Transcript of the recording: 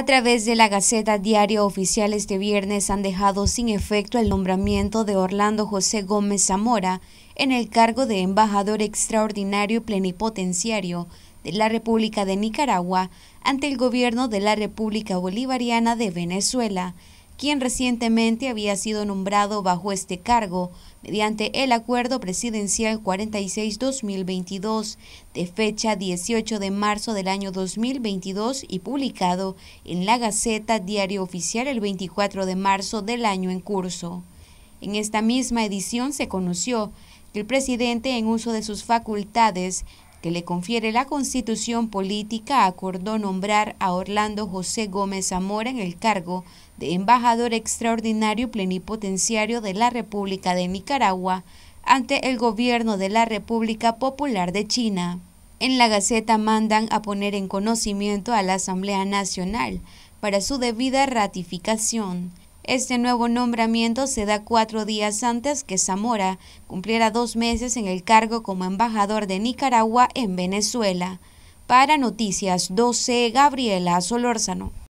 a través de la Gaceta Diario Oficial este viernes han dejado sin efecto el nombramiento de Orlando José Gómez Zamora en el cargo de embajador extraordinario plenipotenciario de la República de Nicaragua ante el gobierno de la República Bolivariana de Venezuela quien recientemente había sido nombrado bajo este cargo mediante el Acuerdo Presidencial 46-2022 de fecha 18 de marzo del año 2022 y publicado en la Gaceta Diario Oficial el 24 de marzo del año en curso. En esta misma edición se conoció que el presidente, en uso de sus facultades, que le confiere la constitución política, acordó nombrar a Orlando José Gómez Zamora en el cargo de embajador extraordinario plenipotenciario de la República de Nicaragua ante el gobierno de la República Popular de China. En la Gaceta mandan a poner en conocimiento a la Asamblea Nacional para su debida ratificación este nuevo nombramiento se da cuatro días antes que Zamora cumpliera dos meses en el cargo como embajador de Nicaragua en Venezuela. Para Noticias 12, Gabriela Solórzano.